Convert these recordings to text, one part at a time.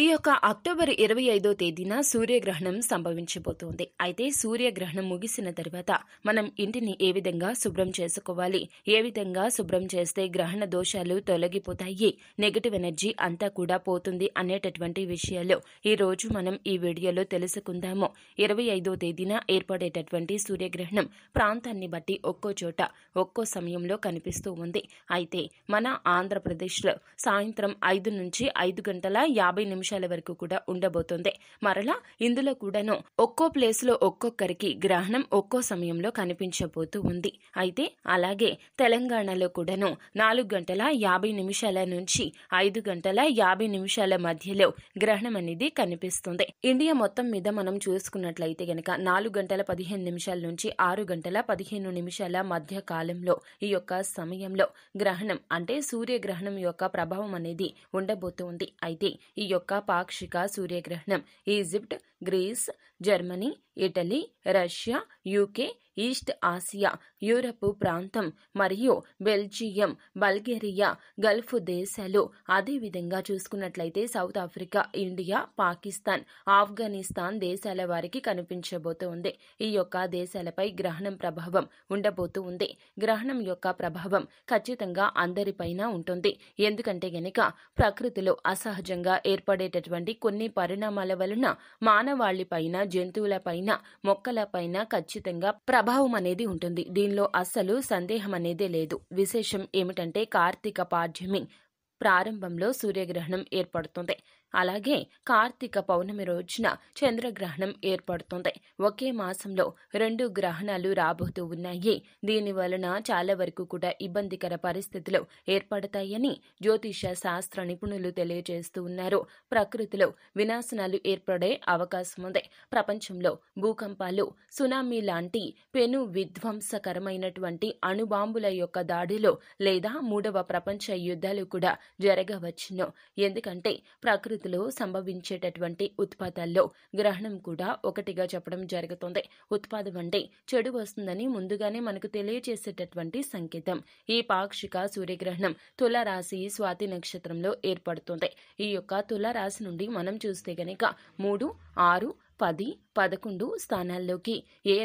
ఈ యొక్క అక్టోబర్ ఇరవై ఐదో తేదీన సూర్యగ్రహణం సంభవించబోతోంది అయితే సూర్యగ్రహణం ముగిసిన తర్వాత మనం ఇంటిని ఏ విధంగా శుభ్రం చేసుకోవాలి ఏ విధంగా శుభ్రం చేస్తే గ్రహణ దోషాలు తొలగిపోతాయి నెగిటివ్ ఎనర్జీ అంతా కూడా పోతుంది అనేటటువంటి విషయాలు ఈ రోజు మనం ఈ వీడియోలో తెలుసుకుందాము ఇరవై ఐదో తేదీన ఏర్పడేటటువంటి సూర్యగ్రహణం ప్రాంతాన్ని బట్టి ఒక్కో చోట ఒక్కో సమయంలో కనిపిస్తూ ఉంది అయితే మన ఆంధ్రప్రదేశ్లో సాయంత్రం ఐదు నుంచి ఐదు గంటల యాభై నిమిషాలు నిమిషాల వరకు కూడా ఉండబోతోంది మరలా ఇందులో కూడాను ఒక్కో ప్లేస్లో ఒక్కొక్కరికి గ్రహణం ఒక్కో సమయంలో కనిపించబోతూ ఉంది అయితే అలాగే తెలంగాణలో కూడాను నాలుగు గంటల యాభై నిమిషాల నుంచి ఐదు గంటల యాభై నిమిషాల మధ్యలో గ్రహణం అనేది కనిపిస్తుంది ఇండియా మొత్తం మీద మనం చూసుకున్నట్లయితే గనక నాలుగు గంటల పదిహేను నిమిషాల నుంచి ఆరు గంటల పదిహేను నిమిషాల మధ్య కాలంలో ఈ యొక్క సమయంలో గ్రహణం అంటే సూర్యగ్రహణం యొక్క ప్రభావం అనేది ఉండబోతుంది అయితే ఈ యొక్క యొక్క పాక్షిక సూర్యగ్రహణం Egypt Greece Germany Italy Russia UK East Asia Europe ప్రాంతం మరియు బెల్జియం బల్గేరియా గల్ఫ్ దేశాలు అదేవిధంగా చూసుకున్నట్లయితే South Africa India Pakistan Afghanistan దేశాల వారికి కనిపించబోతోంది ఈ యొక్క దేశాలపై గ్రహణం ప్రభావం ఉండబోతూ ఉంది గ్రహణం యొక్క ప్రభావం ఖచ్చితంగా అందరిపైన ఉంటుంది ఎందుకంటే గనక ప్రకృతిలో అసహజంగా ఏర్పడి ఏర్పడేటటువంటి కొన్ని పరిణామాల వలన మానవాళిపైన జంతువులపైన మొక్కలపైన ఖచ్చితంగా ప్రభావం అనేది ఉంటుంది దీనిలో అస్సలు సందేహం అనేది లేదు విశేషం ఏమిటంటే కార్తీక పాడ్యమి ప్రారంభంలో సూర్యగ్రహణం ఏర్పడుతుంది అలాగే కార్తీక పౌర్ణమి రోజున చంద్రగ్రహణం ఏర్పడుతుంది ఒకే మాసంలో రెండు గ్రహణాలు రాబోతూ ఉన్నాయి దీని వలన చాలా వరకు కూడా ఇబ్బందికర పరిస్థితులు ఏర్పడతాయని జ్యోతిష శాస్త్ర నిపుణులు తెలియజేస్తూ ఉన్నారు ప్రకృతిలో వినాశనాలు ఏర్పడే అవకాశం ఉంది ప్రపంచంలో భూకంపాలు సునామీ లాంటి పెను విధ్వంసకరమైనటువంటి అణుబాంబుల యొక్క దాడిలో లేదా మూడవ ప్రపంచ యుద్ధాలు కూడా జరగవచ్చును ఎందుకంటే ప్రకృతి పరిస్థితుల్లో సంభవించేటటువంటి ఉత్పాదాల్లో గ్రహణం కూడా ఒకటిగా చెప్పడం జరుగుతుంది ఉత్పాదం అంటే చెడు వస్తుందని ముందుగానే మనకు తెలియజేసేటటువంటి సంకేతం ఈ పాక్షిక సూర్యగ్రహణం తులరాశి స్వాతి నక్షత్రంలో ఏర్పడుతుంది ఈ యొక్క తులరాశి నుండి మనం చూస్తే గనక మూడు ఆరు పది పదకొండు స్థానాల్లోకి ఏ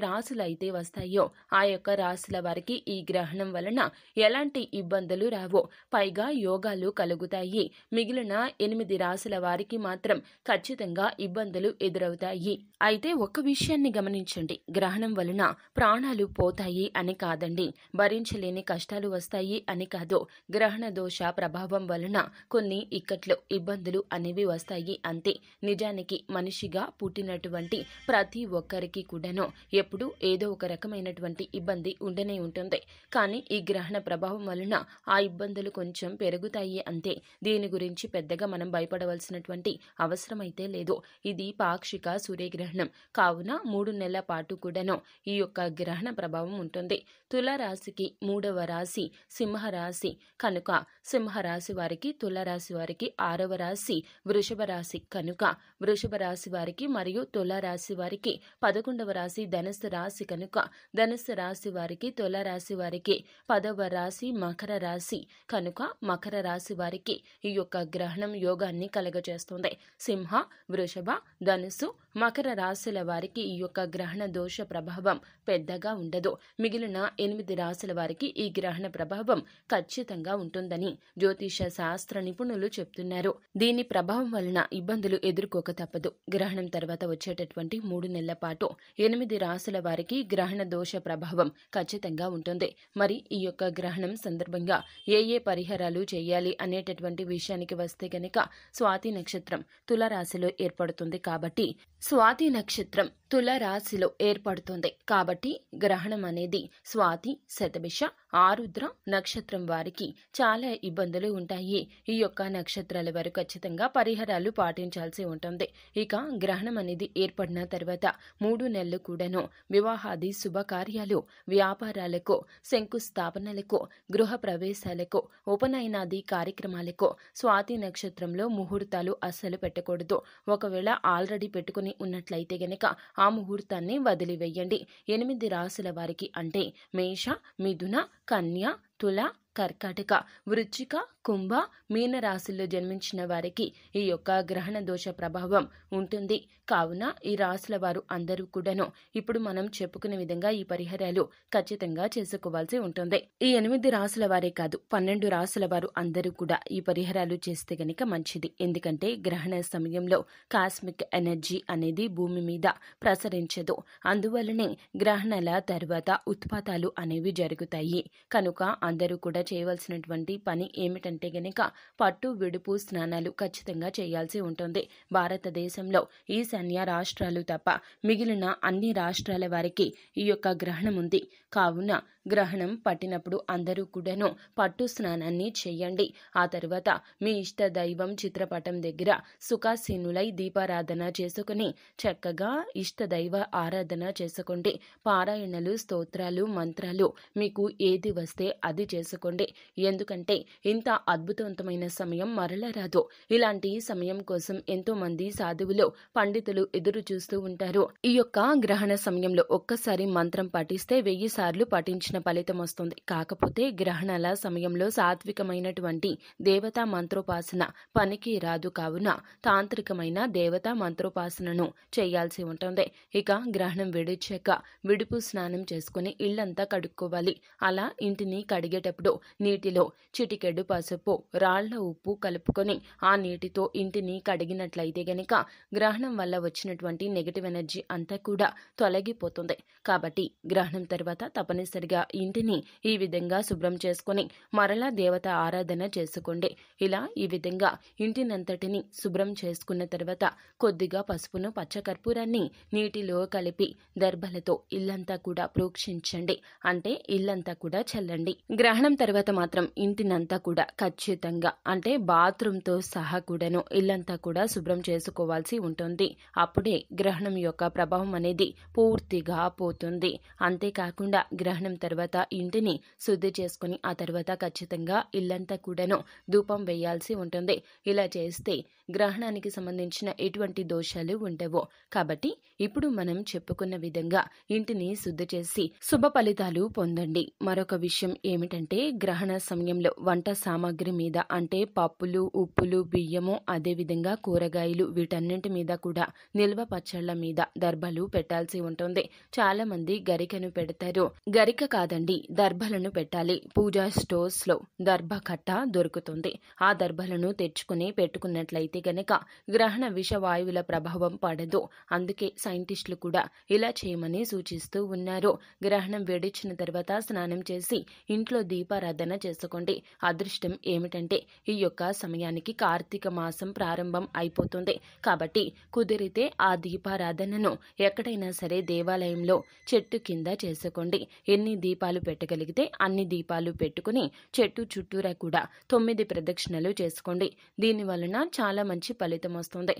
అయితే వస్తాయో ఆ యొక్క రాసుల వారికి ఈ గ్రహణం వలన ఎలాంటి ఇబ్బందులు రావో పైగా యోగాలు కలుగుతాయి మిగిలిన ఎనిమిది రాసుల వారికి మాత్రం ఖచ్చితంగా ఇబ్బందులు ఎదురవుతాయి అయితే ఒక విషయాన్ని గమనించండి గ్రహణం వలన ప్రాణాలు పోతాయి అని కాదండి భరించలేని కష్టాలు వస్తాయి అని కాదు గ్రహణ దోష ప్రభావం వలన కొన్ని ఇక్కట్లో ఇబ్బందులు అనేవి వస్తాయి అంతే నిజానికి మనిషిగా పుట్టినటువంటి ప్రతి ఒక్కరికి కూడాను ఎప్పుడు ఏదో ఒక రకమైనటువంటి ఇబ్బంది ఉండనే ఉంటుంది కానీ ఈ గ్రహణ ప్రభావం వలన ఆ ఇబ్బందులు కొంచెం పెరుగుతాయి అంతే దీని గురించి పెద్దగా మనం భయపడవలసినటువంటి అవసరమైతే లేదు ఇది పాక్షిక సూర్యగ్రహణం కావున మూడు నెలల పాటు కూడాను ఈ యొక్క గ్రహణ ప్రభావం ఉంటుంది తులరాశికి మూడవ రాశి సింహరాశి కనుక సింహరాశి వారికి తులరాశి వారికి ఆరవ రాశి వృషభ రాశి కనుక వృషభ రాశి వారికి మరియు తులరాశి రాశి వారికి పదకొండవ రాశి ధనస్సు రాశి కనుక ధనస్సు రాశి వారికి తొల రాశి వారికి పదవ రాశి మకర రాశి కనుక మకర రాశి వారికి ఈ యొక్క గ్రహణం యోగాన్ని కలగజేస్తుంది సింహ వృషభ ధనుసు మకర రాశుల వారికి ఈ యొక్క గ్రహణ దోష ప్రభావం పెద్దగా ఉండదు మిగిలిన ఎనిమిది రాశుల వారికి ఈ గ్రహణ ప్రభావం ఖచ్చితంగా ఉంటుందని జ్యోతిష శాస్త్ర నిపుణులు చెప్తున్నారు దీని ప్రభావం వలన ఇబ్బందులు ఎదుర్కోక తప్పదు గ్రహణం తర్వాత వచ్చేటటువంటి మూడు నెలల పాటు ఎనిమిది రాశుల వారికి గ్రహణ దోష ప్రభావం ఖచ్చితంగా ఉంటుంది మరి ఈ యొక్క గ్రహణం సందర్భంగా ఏ ఏ పరిహారాలు చేయాలి అనేటటువంటి విషయానికి వస్తే గనక స్వాతి నక్షత్రం తులరాశిలో ఏర్పడుతుంది కాబట్టి స్వాతి నక్షత్రం తులరాశిలో ఏర్పడుతుంది కాబట్టి గ్రహణం అనేది స్వాతి శతభిష ఆరుద్ర నక్షత్రం వారికి చాలా ఇబ్బందులు ఉంటాయి ఈ యొక్క నక్షత్రాల వారు ఖచ్చితంగా పరిహారాలు పాటించాల్సి ఉంటుంది ఇక గ్రహణం అనేది ఏర్పడిన తర్వాత మూడు నెలలు కూడాను వివాహాది శుభకార్యాలు వ్యాపారాలకు శంకుస్థాపనలకు గృహ ప్రవేశాలకు ఉపనయనాది కార్యక్రమాలకు స్వాతి నక్షత్రంలో ముహూర్తాలు అస్సలు పెట్టకూడదు ఒకవేళ ఆల్రెడీ పెట్టుకుని ఉన్నట్లయితే గనక ఆ ముహూర్తాన్ని వదిలివేయండి ఎనిమిది రాసుల వారికి అంటే మేష మిథున కన్య తుల కర్కాటక వృచ్చిక కుంభ మీనరాశుల్లో జన్మించిన వారికి ఈ యొక్క గ్రహణ దోష ప్రభావం ఉంటుంది కావున ఈ రాశుల వారు అందరూ కూడాను ఇప్పుడు మనం చెప్పుకునే విధంగా ఈ పరిహారాలు ఖచ్చితంగా చేసుకోవాల్సి ఉంటుంది ఈ ఎనిమిది రాశుల వారే కాదు పన్నెండు రాశుల వారు అందరూ కూడా ఈ పరిహారాలు చేస్తే గనక మంచిది ఎందుకంటే గ్రహణ సమయంలో కాస్మిక్ ఎనర్జీ అనేది భూమి మీద ప్రసరించదు అందువల్లనే గ్రహణాల తర్వాత ఉత్పాతాలు అనేవి జరుగుతాయి కనుక అందరూ కూడా చేయవలసినటువంటి పని ఏమిటంటే గనక పట్టు విడుపు స్నానాలు ఖచ్చితంగా చేయాల్సి ఉంటుంది భారతదేశంలో ఈశాన్య రాష్ట్రాలు తప్ప మిగిలిన అన్ని రాష్ట్రాల వారికి ఈ యొక్క గ్రహణం ఉంది కావున గ్రహణం పట్టినప్పుడు అందరూ కూడాను పట్టు స్నానాన్ని చేయండి ఆ తర్వాత మీ ఇష్ట దైవం చిత్రపటం దగ్గర సుఖాసీనులై దీపారాధన చేసుకుని చక్కగా ఇష్ట దైవ ఆరాధన చేసుకోండి పారాయణలు స్తోత్రాలు మంత్రాలు మీకు ఏది వస్తే అది చేసుకోండి ఎందుకంటే ఇంత అద్భుతవంతమైన సమయం మరల రాదు ఇలాంటి సమయం కోసం ఎంతో మంది సాధువులు పండితులు ఎదురు చూస్తూ ఉంటారు ఈ యొక్క గ్రహణ సమయంలో ఒక్కసారి మంత్రం పఠిస్తే వెయ్యి సార్లు పఠించిన ఆశించిన ఫలితం వస్తుంది కాకపోతే గ్రహణాల సమయంలో సాత్వికమైనటువంటి దేవతా మంత్రోపాసన పనికి రాదు కావున తాంత్రికమైన దేవతా మంత్రోపాసనను చేయాల్సి ఉంటుంది ఇక గ్రహణం విడిచాక విడుపు స్నానం చేసుకుని ఇళ్లంతా కడుక్కోవాలి అలా ఇంటిని కడిగేటప్పుడు నీటిలో చిటికెడు పసుపు రాళ్ల ఉప్పు కలుపుకొని ఆ నీటితో ఇంటిని కడిగినట్లయితే గనక గ్రహణం వల్ల వచ్చినటువంటి నెగిటివ్ ఎనర్జీ అంతా కూడా తొలగిపోతుంది కాబట్టి గ్రహణం తర్వాత తప్పనిసరిగా ఇంటిని ఈ విధంగా శుభ్రం చేసుకుని మరలా దేవత ఆరాధన చేసుకోండి ఇలా ఈ విధంగా ఇంటినంతటిని శుభ్రం చేసుకున్న తర్వాత కొద్దిగా పసుపును పచ్చకర్పూరాన్ని నీటిలో కలిపి దర్భలతో ఇల్లంతా కూడా ప్రోక్షించండి అంటే ఇల్లంతా కూడా చల్లండి గ్రహణం తర్వాత మాత్రం ఇంటినంతా కూడా ఖచ్చితంగా అంటే బాత్రూంతో సహా కూడాను ఇల్లంతా కూడా శుభ్రం చేసుకోవాల్సి ఉంటుంది అప్పుడే గ్రహణం యొక్క ప్రభావం అనేది పూర్తిగా పోతుంది అంతేకాకుండా గ్రహణం తర్వాత తర్వాత ఇంటిని శుద్ధి చేసుకుని ఆ తర్వాత ఖచ్చితంగా ఇల్లంతా కూడాను ధూపం వేయాల్సి ఉంటుంది ఇలా చేస్తే గ్రహణానికి సంబంధించిన ఎటువంటి దోషాలు ఉండవు కాబట్టి ఇప్పుడు మనం చెప్పుకున్న విధంగా ఇంటిని శుద్ధి చేసి శుభ ఫలితాలు పొందండి మరొక విషయం ఏమిటంటే గ్రహణ సమయంలో వంట సామాగ్రి మీద అంటే పప్పులు ఉప్పులు బియ్యము అదేవిధంగా కూరగాయలు వీటన్నింటి మీద కూడా నిల్వ పచ్చళ్ల మీద దర్భలు పెట్టాల్సి ఉంటుంది చాలా మంది గరికను పెడతారు గరిక కాదండి దర్భలను పెట్టాలి పూజా స్టోర్స్లో దర్భ కట్ట దొరుకుతుంది ఆ దర్భలను తెచ్చుకుని పెట్టుకున్నట్లయితే గనక గ్రహణ విషవాయువుల ప్రభావం పడదు అందుకే సైంటిస్టులు కూడా ఇలా చేయమని సూచిస్తూ ఉన్నారు గ్రహణం వేడిచ్చిన తర్వాత స్నానం చేసి ఇంట్లో దీపారాధన చేసుకోండి అదృష్టం ఏమిటంటే ఈ యొక్క సమయానికి కార్తీక మాసం ప్రారంభం అయిపోతుంది కాబట్టి కుదిరితే ఆ దీపారాధనను ఎక్కడైనా సరే దేవాలయంలో చెట్టు కింద చేసుకోండి ఎన్ని దీపాలు పెట్టగలిగితే అన్ని దీపాలు పెట్టుకుని చెట్టు చుట్టూరా కూడా తొమ్మిది ప్రదక్షిణలు చేసుకోండి దీని వలన చాలా మంచి ఫలితం వస్తుంది